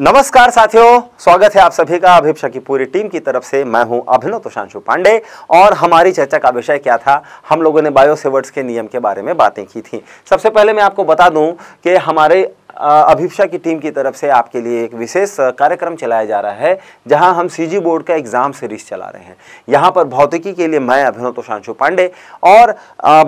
नमस्कार साथियों स्वागत है आप सभी का अभिपक्षा की पूरी टीम की तरफ से मैं हूं अभिनव तुशांशु पांडे और हमारी चर्चा का विषय क्या था हम लोगों ने बायोसेवर्ट्स के नियम के बारे में बातें की थी सबसे पहले मैं आपको बता दूं कि हमारे अभिप्सा की टीम की तरफ से आपके लिए एक विशेष कार्यक्रम चलाया जा रहा है जहां हम सीजी बोर्ड का एग्ज़ाम सीरीज चला रहे हैं यहां पर भौतिकी के लिए मैं अभिनव तुषांशु पांडे और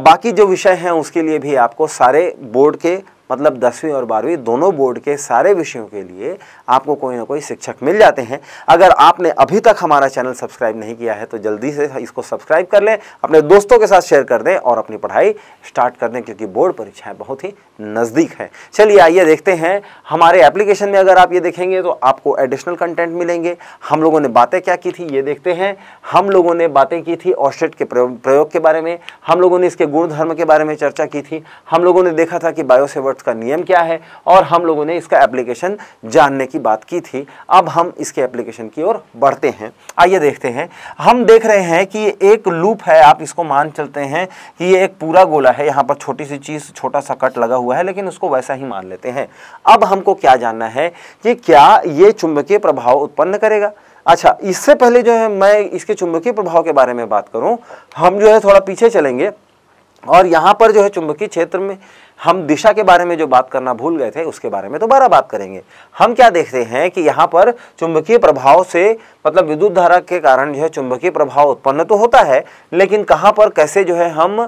बाकी जो विषय हैं उसके लिए भी आपको सारे बोर्ड के मतलब दसवीं और बारहवीं दोनों बोर्ड के सारे विषयों के लिए आपको कोई ना कोई शिक्षक मिल जाते हैं अगर आपने अभी तक हमारा चैनल सब्सक्राइब नहीं किया है तो जल्दी से इसको सब्सक्राइब कर लें अपने दोस्तों के साथ शेयर कर दें और अपनी पढ़ाई स्टार्ट कर दें क्योंकि बोर्ड परीक्षाएं बहुत ही नज़दीक हैं चलिए आइए देखते हैं हमारे एप्लीकेशन में अगर आप ये देखेंगे तो आपको एडिशनल कंटेंट मिलेंगे हम लोगों ने बातें क्या की थी ये देखते हैं हम लोगों ने बातें की थी ऑस्ट्रेट के प्रयोग के बारे में हम लोगों ने इसके गुण धर्म के बारे में चर्चा की थी हम लोगों ने देखा था कि बायोसेवर्ट वर्थ का नियम क्या है और हम लोगों ने इसका एप्लीकेशन जानने की बात की थी अब हम इसके एप्लीकेशन की ओर बढ़ते हैं आइए देखते हैं हम देख रहे हैं कि एक लूप है आप इसको मान चलते हैं कि ये एक पूरा गोला है यहाँ पर छोटी सी चीज़ छोटा सा कट लगा हुआ है लेकिन उसको वैसा ही मान लेते हैं अब हमको क्या जानना है कि क्या ये चुंबकीय प्रभाव उत्पन्न करेगा अच्छा इससे पहले जो है मैं इसके चुंबकीय प्रभाव के बारे में बात करूं हम जो है थोड़ा पीछे चलेंगे और यहाँ पर जो है चुंबकीय क्षेत्र में हम दिशा के बारे में जो बात करना भूल गए थे उसके बारे में दोबारा बात करेंगे हम क्या देखते हैं कि यहाँ पर चुंबकीय प्रभाव से मतलब विद्युत धारा के कारण जो है चुंबकीय प्रभाव उत्पन्न तो होता है लेकिन कहाँ पर कैसे जो है हम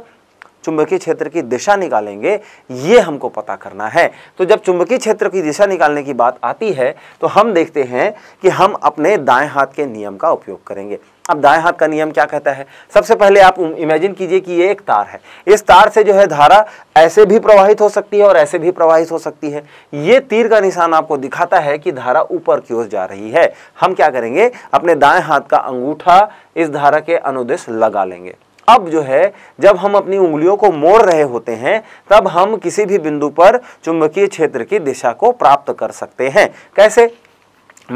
चुंबकीय क्षेत्र की दिशा निकालेंगे ये हमको पता करना है तो जब चुंबकीय क्षेत्र की दिशा निकालने की बात आती है तो हम देखते हैं कि हम अपने दाएं हाथ के नियम का उपयोग करेंगे अब दाएं हाथ का नियम क्या कहता है सबसे पहले आप इमेजिन कीजिए कि ये एक तार है इस तार से जो है धारा ऐसे भी प्रवाहित हो सकती है और ऐसे भी प्रवाहित हो सकती है ये तीर का निशान आपको दिखाता है कि धारा ऊपर की ओर जा रही है हम क्या करेंगे अपने दाएं हाथ का अंगूठा इस धारा के अनुदेश लगा लेंगे अब जो है जब हम अपनी उंगलियों को मोड़ रहे होते हैं तब हम किसी भी बिंदु पर चुंबकीय क्षेत्र की दिशा को प्राप्त कर सकते हैं कैसे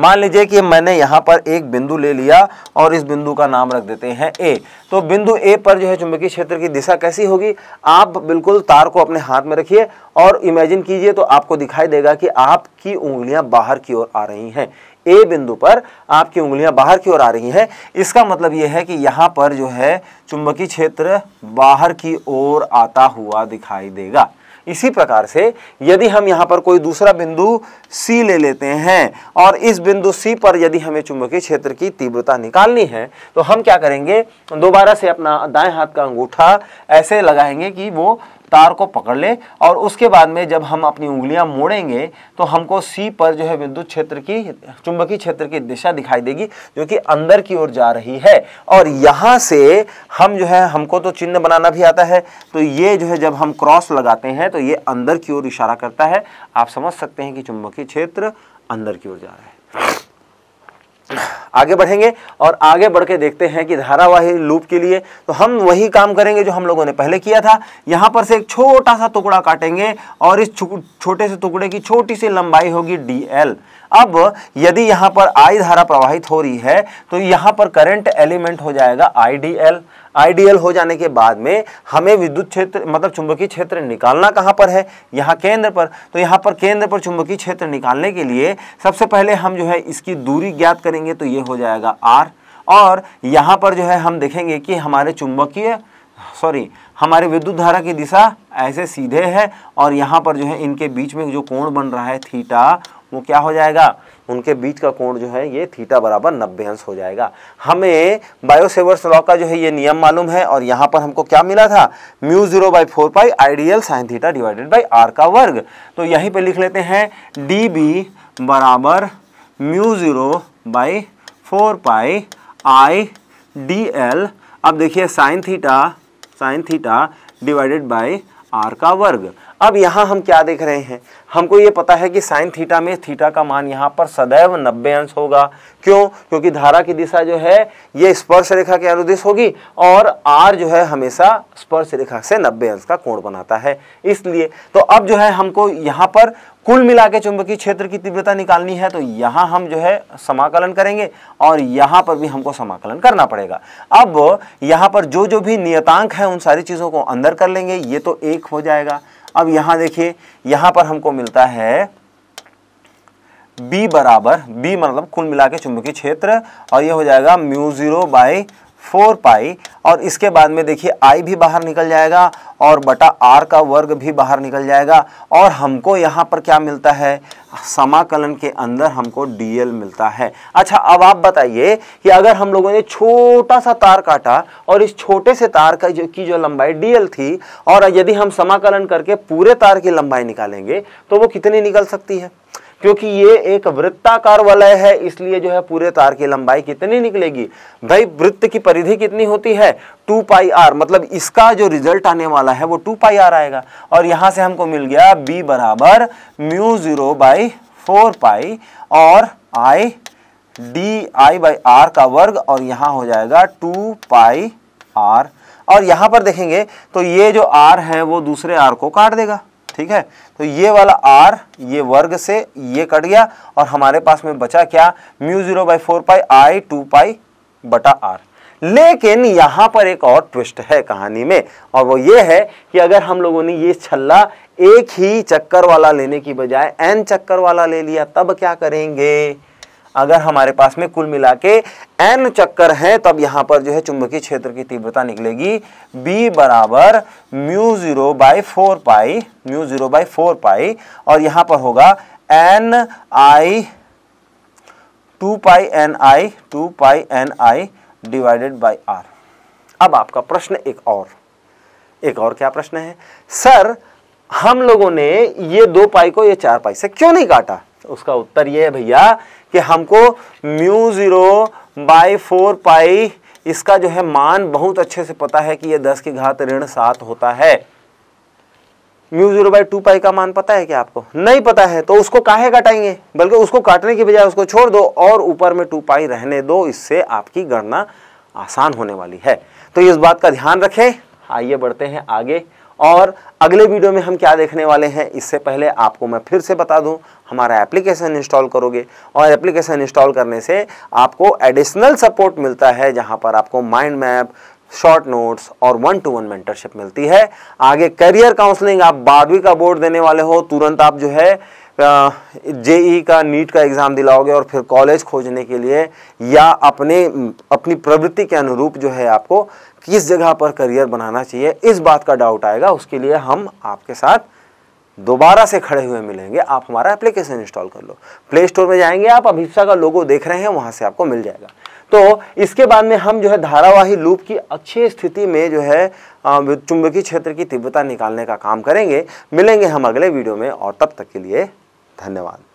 मान लीजिए कि मैंने यहाँ पर एक बिंदु ले लिया और इस बिंदु का नाम रख देते हैं ए तो बिंदु ए पर जो है चुंबकीय क्षेत्र की दिशा कैसी होगी आप बिल्कुल तार को अपने हाथ में रखिए और इमेजिन कीजिए तो आपको दिखाई देगा कि आपकी उंगलियां बाहर की ओर आ रही हैं ए बिंदु पर आपकी उंगलियां बाहर की ओर आ रही हैं इसका मतलब यह है कि यहां पर जो है चुंबकीय क्षेत्र बाहर की ओर आता हुआ दिखाई देगा इसी प्रकार से यदि हम यहां पर कोई दूसरा बिंदु सी ले लेते हैं और इस बिंदु सी पर यदि हमें चुंबकीय क्षेत्र की तीव्रता निकालनी है तो हम क्या करेंगे दोबारा से अपना दाएं हाथ का अंगूठा ऐसे लगाएंगे कि वो तार को पकड़ ले और उसके बाद में जब हम अपनी उंगलियां मोड़ेंगे तो हमको सी पर जो है विद्युत क्षेत्र की चुंबकीय क्षेत्र की दिशा दिखाई देगी जो कि अंदर की ओर जा रही है और यहाँ से हम जो है हमको तो चिन्ह बनाना भी आता है तो ये जो है जब हम क्रॉस लगाते हैं तो ये अंदर की ओर इशारा करता है आप समझ सकते हैं कि चुंबकीय क्षेत्र अंदर की ओर जा रहा है आगे बढ़ेंगे और आगे बढ़ के देखते हैं कि धारावाही लूप के लिए तो हम वही काम करेंगे जो हम लोगों ने पहले किया था यहाँ पर से एक छोटा सा टुकड़ा काटेंगे और इस छोटे से टुकड़े की छोटी सी लंबाई होगी डी एल अब यदि यहाँ पर आई धारा प्रवाहित हो रही है तो यहाँ पर करंट एलिमेंट हो जाएगा आई डी एल आइडियल हो जाने के बाद में हमें विद्युत क्षेत्र मतलब चुंबकीय क्षेत्र निकालना कहाँ पर है यहाँ केंद्र पर तो यहाँ पर केंद्र पर चुंबकीय क्षेत्र निकालने के लिए सबसे पहले हम जो है इसकी दूरी ज्ञात करेंगे तो ये हो जाएगा आर और यहाँ पर जो है हम देखेंगे कि हमारे चुंबकीय सॉरी हमारे विद्युत धारा की दिशा ऐसे सीधे है और यहाँ पर जो है इनके बीच में जो कोण बन रहा है थीटा वो क्या हो जाएगा उनके बीच का कोण जो है ये थीटा बराबर नब्बे अंश हो जाएगा हमें बायोसेवर्स लॉ का जो है ये नियम मालूम है और यहाँ पर हमको क्या मिला था mu zero by four pi ideal sine theta divided by R का वर्ग तो यहीं पे लिख लेते हैं डी बी बराबर mu zero by four pi I D L अब देखिए sine theta sine theta divided by R का वर्ग अब यहाँ हम क्या देख रहे हैं हमको ये पता है कि साइन थीटा में थीटा का मान यहाँ पर सदैव नब्बे अंश होगा क्यों क्योंकि धारा की दिशा जो है ये स्पर्श रेखा के अनुदेश होगी और आर जो है हमेशा स्पर्श रेखा से नब्बे अंश का कोण बनाता है इसलिए तो अब जो है हमको यहाँ पर कुल मिला के चुंबकीय क्षेत्र की तीव्रता निकालनी है तो यहाँ हम जो है समाकलन करेंगे और यहाँ पर भी हमको समाकलन करना पड़ेगा अब यहाँ पर जो जो भी नियतांक है उन सारी चीज़ों को अंदर कर लेंगे ये तो एक हो जाएगा अब यहां देखिए यहां पर हमको मिलता है बी बराबर बी मतलब कुल मिला के चुंबकीय क्षेत्र और ये हो जाएगा mu zero by four pi और इसके बाद में देखिए आई भी बाहर निकल जाएगा और बटा आर का वर्ग भी बाहर निकल जाएगा और हमको यहाँ पर क्या मिलता है समाकलन के अंदर हमको डीएल मिलता है अच्छा अब आप बताइए कि अगर हम लोगों ने छोटा सा तार काटा और इस छोटे से तार का जो की जो लंबाई डीएल थी और यदि हम समाकलन करके पूरे तार की लंबाई निकालेंगे तो वो कितनी निकल सकती है क्योंकि ये एक वृत्ताकार वलय है इसलिए जो है पूरे तार की लंबाई कितनी निकलेगी भाई वृत्त की परिधि कितनी होती है टू पाई आर मतलब इसका जो रिजल्ट आने वाला है वो टू पाई आर आएगा और यहाँ से हमको मिल गया बी बराबर mu zero by four pi और I D I by R का वर्ग और यहाँ हो जाएगा टू पाई आर और यहाँ पर देखेंगे तो ये जो आर है वो दूसरे आर को काट देगा ठीक है तो ये वाला आर ये वर्ग से ये कट गया और हमारे पास में बचा क्या mu zero by four pi I two pi बटा आर लेकिन यहां पर एक और ट्विस्ट है कहानी में और वो ये है कि अगर हम लोगों ने ये छल्ला एक ही चक्कर वाला लेने की बजाय एन चक्कर वाला ले लिया तब क्या करेंगे अगर हमारे पास में कुल मिला के एन चक्कर हैं तब तो यहां पर जो है चुंबकीय क्षेत्र की तीव्रता निकलेगी बी बराबर mu zero by four pi mu zero by four pi और यहां पर होगा N I two pi N I two pi N I divided by R अब आपका प्रश्न एक और एक और क्या प्रश्न है सर हम लोगों ने ये दो पाई को ये चार पाई से क्यों नहीं काटा तो उसका उत्तर ये है भैया कि हमको mu zero by four pi इसका जो है मान बहुत अच्छे से पता है कि ये दस की घात ऋण सात होता है mu zero by two pi का मान पता है क्या आपको नहीं पता है तो उसको काहे काटेंगे बल्कि उसको काटने की बजाय उसको छोड़ दो और ऊपर में टू पाई रहने दो इससे आपकी गणना आसान होने वाली है तो इस बात का ध्यान रखें आइए बढ़ते हैं आगे और अगले वीडियो में हम क्या देखने वाले हैं इससे पहले आपको मैं फिर से बता दूं हमारा एप्लीकेशन इंस्टॉल करोगे और एप्लीकेशन इंस्टॉल करने से आपको एडिशनल सपोर्ट मिलता है जहां पर आपको माइंड मैप शॉर्ट नोट्स और वन टू वन मेंटरशिप मिलती है आगे करियर काउंसलिंग आप बारहवीं का बोर्ड देने वाले हो तुरंत आप जो है जेई का नीट का एग्ज़ाम दिलाओगे और फिर कॉलेज खोजने के लिए या अपने अपनी प्रवृत्ति के अनुरूप जो है आपको किस जगह पर करियर बनाना चाहिए इस बात का डाउट आएगा उसके लिए हम आपके साथ दोबारा से खड़े हुए मिलेंगे आप हमारा एप्लीकेशन इंस्टॉल कर लो प्ले स्टोर में जाएंगे आप अभिप्सा का लोगो देख रहे हैं वहाँ से आपको मिल जाएगा तो इसके बाद में हम जो है धारावाही लूप की अच्छी स्थिति में जो है चुंबकीय क्षेत्र की तीव्रता निकालने का काम करेंगे मिलेंगे हम अगले वीडियो में और तब तक के लिए धन्यवाद